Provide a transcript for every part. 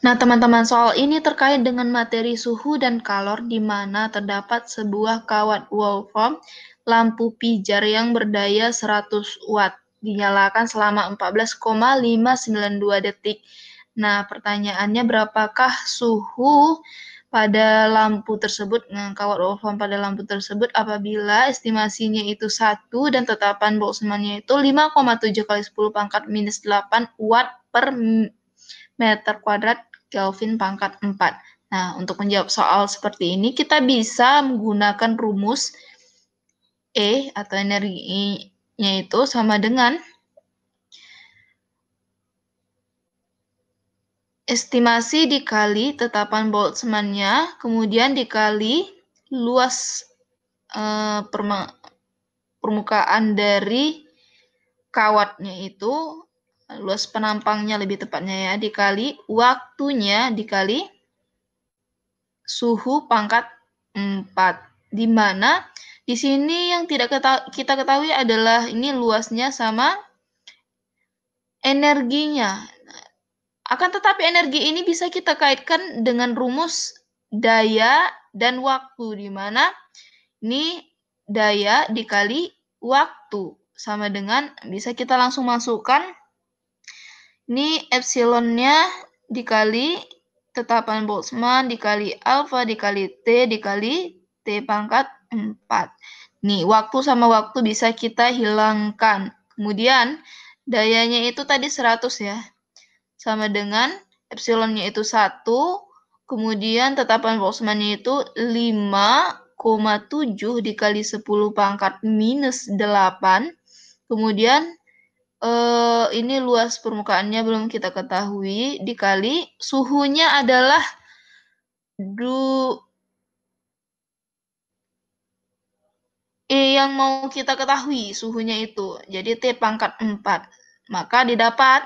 Nah, teman-teman, soal ini terkait dengan materi suhu dan kalor di mana terdapat sebuah kawat waveform lampu pijar yang berdaya 100 watt dinyalakan selama 14,592 detik. Nah, pertanyaannya berapakah suhu pada lampu tersebut, nah, kawat waveform pada lampu tersebut apabila estimasinya itu 1 dan tetapan Boltzmannnya itu 5,7 kali 10 pangkat minus 8 watt per meter kuadrat Kelvin pangkat 4. Nah, untuk menjawab soal seperti ini, kita bisa menggunakan rumus E atau energinya itu sama dengan estimasi dikali tetapan Boltzmann-nya, kemudian dikali luas e, permukaan dari kawatnya itu luas penampangnya lebih tepatnya ya, dikali waktunya dikali suhu pangkat 4. Di mana di sini yang tidak kita ketahui adalah ini luasnya sama energinya. Akan tetapi energi ini bisa kita kaitkan dengan rumus daya dan waktu di mana ini daya dikali waktu sama dengan bisa kita langsung masukkan ini epsilonnya dikali tetapan Boltzmann dikali alfa dikali T dikali T pangkat 4. Nih, waktu sama waktu bisa kita hilangkan. Kemudian, dayanya itu tadi 100 ya. Sama dengan epsilonnya itu 1, kemudian tetapan Boltzmannnya itu 5,7 dikali 10 pangkat minus 8, kemudian eh, ini luas permukaannya belum kita ketahui dikali suhunya adalah du eh, yang mau kita ketahui suhunya itu. Jadi T pangkat 4. Maka didapat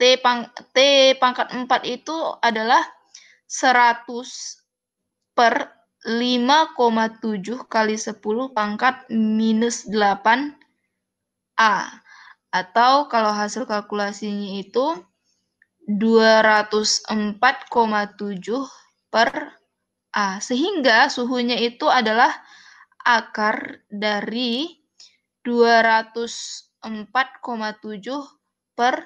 T, pang, T pangkat 4 itu adalah 100 per 5,7 kali 10 pangkat minus 8 A. Atau kalau hasil kalkulasinya itu 204,7 per A. Sehingga suhunya itu adalah akar dari 204,7 per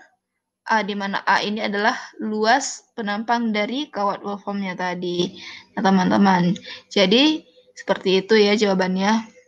A, di mana A ini adalah luas penampang dari kawat waveformnya tadi. Nah, teman-teman, jadi seperti itu ya jawabannya.